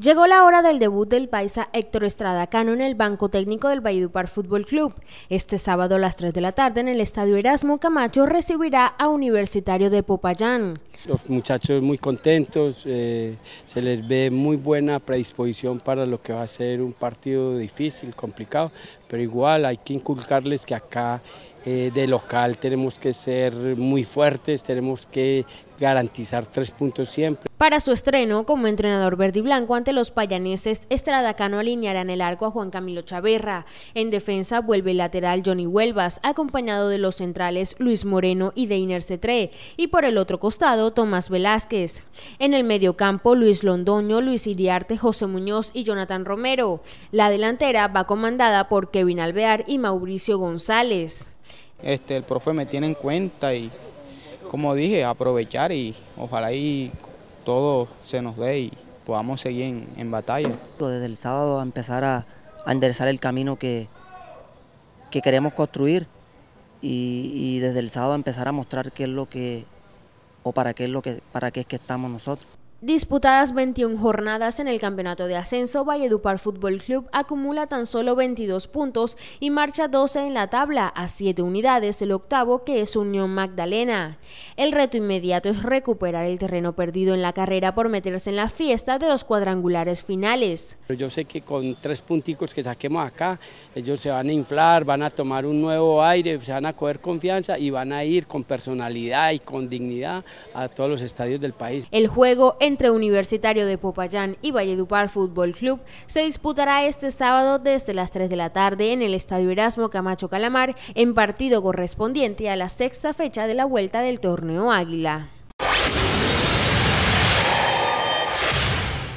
Llegó la hora del debut del paisa Héctor Estrada Cano en el banco técnico del Valledupar Fútbol Club. Este sábado a las 3 de la tarde en el estadio Erasmo Camacho recibirá a Universitario de Popayán. Los muchachos muy contentos, eh, se les ve muy buena predisposición para lo que va a ser un partido difícil, complicado, pero igual hay que inculcarles que acá eh, de local tenemos que ser muy fuertes, tenemos que garantizar tres puntos siempre. Para su estreno como entrenador verde y blanco ante los payaneses, Estradacano alineará en el arco a Juan Camilo Chaverra. En defensa vuelve el lateral Johnny Huelvas, acompañado de los centrales Luis Moreno y Deiner Cetré, y por el otro costado Tomás Velázquez. En el mediocampo Luis Londoño, Luis Iriarte, José Muñoz y Jonathan Romero. La delantera va comandada por Kevin Alvear y Mauricio González. Este, el profe me tiene en cuenta y, como dije, aprovechar y ojalá y todo se nos dé y podamos seguir en, batalla. Desde el sábado empezar a, enderezar el camino que, que queremos construir y, desde el sábado empezar a mostrar qué es lo que, o para qué es lo que, para qué es que estamos nosotros. Disputadas 21 jornadas en el campeonato de ascenso, Valledupar Fútbol Club acumula tan solo 22 puntos y marcha 12 en la tabla, a 7 unidades el octavo que es Unión Magdalena. El reto inmediato es recuperar el terreno perdido en la carrera por meterse en la fiesta de los cuadrangulares finales. Yo sé que con tres punticos que saquemos acá, ellos se van a inflar, van a tomar un nuevo aire, se van a coger confianza y van a ir con personalidad y con dignidad a todos los estadios del país. El juego entre Universitario de Popayán y Valledupar Fútbol Club se disputará este sábado desde las 3 de la tarde en el Estadio Erasmo Camacho Calamar en partido correspondiente a la sexta fecha de la vuelta del torneo Águila.